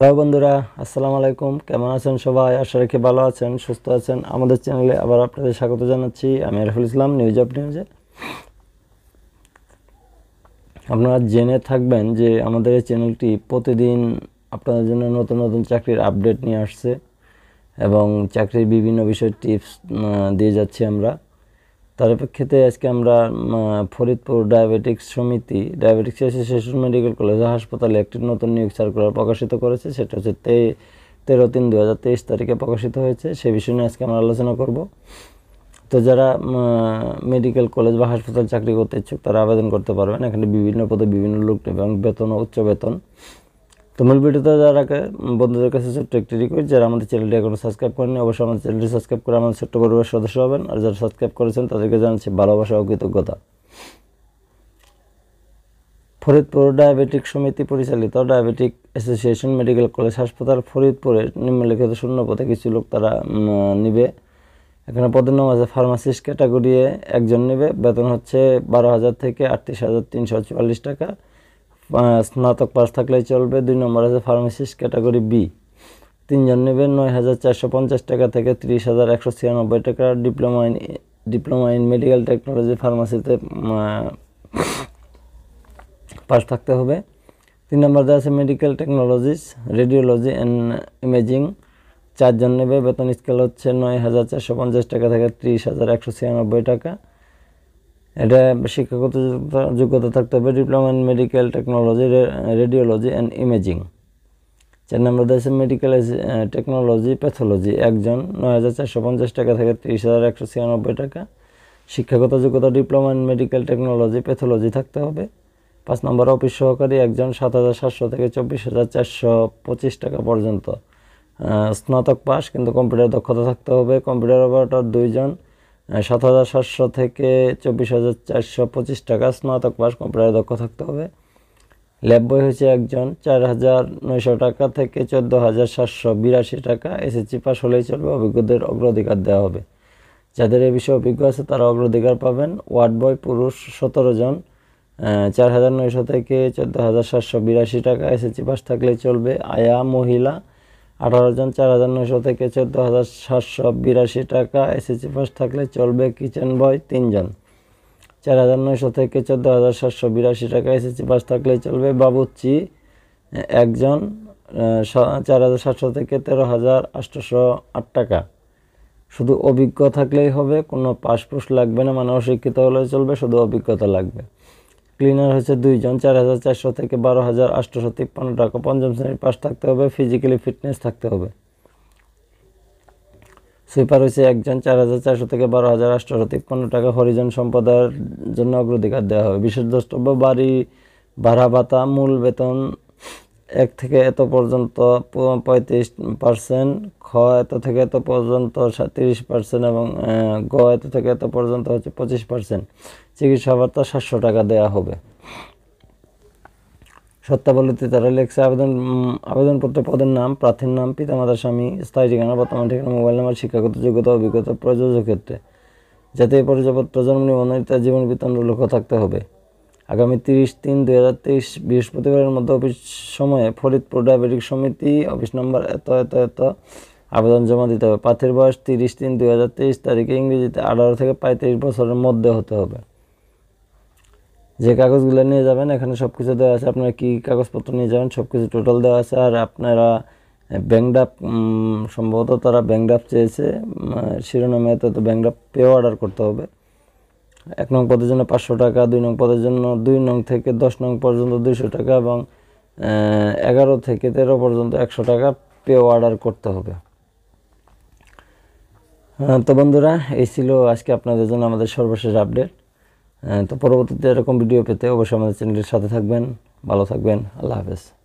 hello বন্ধুরা আসসালামু আলাইকুম কেমন আছেন সবাই আশা রাখি ভালো আছেন সুস্থ আছেন আমাদের চ্যানেলে আবার আপনাদের স্বাগত জানাচ্ছি আমি আরফুল ইসলাম নিউজ অফ নিউজে আপনারা জেনে থাকবেন যে আমাদের এই চ্যানেলটি প্রতিদিন আপনাদের জন্য নতুন নতুন চাকরির আপডেট নিয়ে আসছে এবং চাকরির বিভিন্ন বিষয়ে টিপস দিয়ে যাচ্ছি আমরা তার প্রেক্ষিতে আজকে আমরা ফরিদপুর ডায়াবেটিক্স সমিতি ডায়াবেটিক্স অ্যাসোসিয়েশন মেডিকেল কলেজ হাসপাতালে একটি নতুন নিয়োগ সার্কুলার প্রকাশিত করেছে সেটা হচ্ছে তে তেরো তিন দু হাজার তেইশ তারিখে প্রকাশিত হয়েছে সে বিষয় নিয়ে আজকে আমরা আলোচনা করব তো যারা মেডিকেল কলেজ বা হাসপাতাল চাকরি করতে ইচ্ছুক তারা আবেদন করতে পারবেন এখানে বিভিন্ন পদে বিভিন্ন লোক এবং বেতন উচ্চ বেতন তোমার ভিডিওতে যারা বন্ধুদের কাছে ছোট্ট একটি রিকোয়েস্ট যারা আমাদের চ্যানেলটি এখনও সাবস্ক্রাইব করেনি অবশ্যই আমাদের চ্যানেলটি সাবস্ক্রাইব করে আমাদের ছোট্ট পরিবার সদস্য হবেন আর যারা সাবস্ক্রাইব করেছেন তাদেরকে জানাচ্ছি ভালোবাসা ও কৃতজ্ঞতা ফরিদপুর ডায়াবেটিক সমিতি পরিচালিত ডায়াবেটিক অ্যাসোসিয়েশন মেডিকেল কলেজ হাসপাতাল ফরিদপুরে নিম্নলিখিত শূন্য পথে কিছু লোক তারা নিবে এখানে পদের নাম আছে ফার্মাসিস্ট ক্যাটাগরিয়ে একজন নেবে বেতন হচ্ছে বারো হাজার থেকে আটত্রিশ হাজার তিনশো চুয়াল্লিশ টাকা স্নাতক পাস থাকলে চলবে দুই নম্বর আছে ফার্মাসিস্ট ক্যাটাগরি বি তিনজন নেবেন নয় হাজার চারশো পঞ্চাশ টাকা থেকে তিরিশ হাজার একশো ছিয়ানব্বই টাকা diploma in diploma in medical technology ফার্মাসিতে পাস থাকতে হবে তিন নম্বর দেওয়া আছে medical technologies radiology and imaging চারজন নেবে বেতন স্কেল হচ্ছে নয় হাজার চারশো পঞ্চাশ টাকা থেকে তিরিশ হাজার একশো ছিয়ানব্বই টাকা এটা শিক্ষাগত যোগ্যতা থাকতে হবে diploma in medical technology radiology and imaging চার নম্বর দিয়েছে মেডিকেল টেকনোলজি প্যাথোলজি একজন নয় হাজার চারশো পঞ্চাশ টাকা থেকে তিরিশ হাজার একশো ছিয়ানব্বই টাকা শিক্ষাগত যোগ্যতা diploma in medical technology pathology থাকতে হবে পাঁচ নম্বর অফিস সহকারী একজন সাত হাজার সাতশো থেকে চব্বিশ হাজার চারশো পঁচিশ টাকা পর্যন্ত স্নাতক পাস কিন্তু কম্পিউটার দক্ষতা থাকতে হবে কম্পিউটার অপারেটর দুইজন সাত হাজার সাতশো থেকে চব্বিশ হাজার চারশো পঁচিশ টাকা স্নাতক পাস কম্পিউটারে দক্ষ থাকতে হবে ল্যাব বই হয়েছে একজন চার হাজার নয়শো টাকা থেকে চোদ্দো হাজার সাতশো বিরাশি টাকা এসএসসি পাস হলেই চলবে অভিজ্ঞদের অগ্রাধিকার দেওয়া হবে যাদের এ বিষয়ে অভিজ্ঞ আছে তারা অগ্রাধিকার পাবেন ওয়ার্ড বয় পুরুষ সতেরো জন চার হাজার নয়শো থেকে চোদ্দো হাজার সাতশো বিরাশি টাকা এসএসসি পাস থাকলেই চলবে আয়া মহিলা আঠারো জন চার হাজার নশো থেকে চোদ্দো হাজার সাতশো বিরাশি টাকা এসএসসি পাস থাকলে চলবে কিচেন বয় তিনজন চার হাজার নশো থেকে চোদ্দো হাজার সাতশো বিরাশি টাকা এসএসসি পাস থাকলে চলবে বাবুচি একজন চার হাজার সাতশো থেকে তেরো হাজার আটশোশো আট টাকা শুধু অভিজ্ঞ থাকলেই হবে কোনো পাসপোর্ট লাগবে না মানে অশিক্ষিত হলে চলবে শুধু অভিজ্ঞতা লাগবে ক্লিনার হয়েছে দুইজন চার হাজার চারশো থেকে বারো হাজার আটশোশো তিপ্পান্ন টাকা পঞ্চম শ্রেণীর পাশ থাকতে হবে ফিজিক্যালি ফিটনেস থাকতে হবে সুইপার হয়েছে একজন চার হাজার চারশো থেকে বারো হাজার আটশোশো তিপ্পান্ন টাকা হরিজন সম্পদার জন্য অগ্রাধিকার দেওয়া হবে বিশেষ দ্রষ্টব্য বাড়ি ভাড়া ভাতা মূল বেতন এক থেকে এত পর্যন্ত পঁয়ত্রিশ পার্সেন্ট খ এত থেকে এত পর্যন্ত তিরিশ পার্সেন্ট এবং গ এত থেকে এত পর্যন্ত হচ্ছে পঁচিশ পার্সেন্ট চিকিৎসা ভাতা সাতশো টাকা দেওয়া হবে সত্যাবলীতে তারা লেখছে আবেদন আবেদনপত্রে পদের নাম প্রার্থীর নাম পিতামাতার স্বামী স্থায়ী ঠিকানা বর্তমান ঠিকানা মোবাইল নাম্বার শিক্ষাগত যোগ্যতা অভিজ্ঞতা প্রযোজ্য ক্ষেত্রে জাতীয় পরিচয় প্রজন্ম নিবন্ধন জীবন বৃত্তান্ত লক্ষ্য থাকতে হবে আগামী তিরিশ তিন দুই হাজার তেইশ বৃহস্পতিবারের মধ্যে অফিস সময়ে ফরিদপুর ডায়াবেটিক সমিতি অফিস নম্বর এত এত এত আবেদন জমা দিতে হবে পাথের বয়স তিরিশ তিন দুই হাজার তেইশ তারিখে ইংরেজিতে আঠারো থেকে পঁয়ত্রিশ বছরের মধ্যে হতে হবে যে কাগজগুলো নিয়ে যাবেন এখানে সব কিছু দেওয়া আছে আপনারা কী কাগজপত্র নিয়ে যাবেন সব কিছু টোটাল দেওয়া আছে আর আপনারা ব্যাঙ্ক ড্রাফ সম্ভবত তারা ব্যাঙ্ক ড্রাফ চেয়েছে শিরোনামে তো ব্যাঙ্ক ড্রাফ পেও অর্ডার করতে হবে এক নং পদের জন্য পাঁচশো টাকা দুই নং পদের জন্য দুই নং থেকে দশ নং পর্যন্ত দুইশো টাকা এবং এগারো থেকে তেরো পর্যন্ত একশো টাকা পে অর্ডার করতে হবে তো বন্ধুরা এই ছিল আজকে আপনাদের জন্য আমাদের সর্বশেষ আপডেট তো পরবর্তীতে এরকম ভিডিও পেতে অবশ্যই আমাদের চ্যানেলের সাথে থাকবেন ভালো থাকবেন আল্লাহ হাফেজ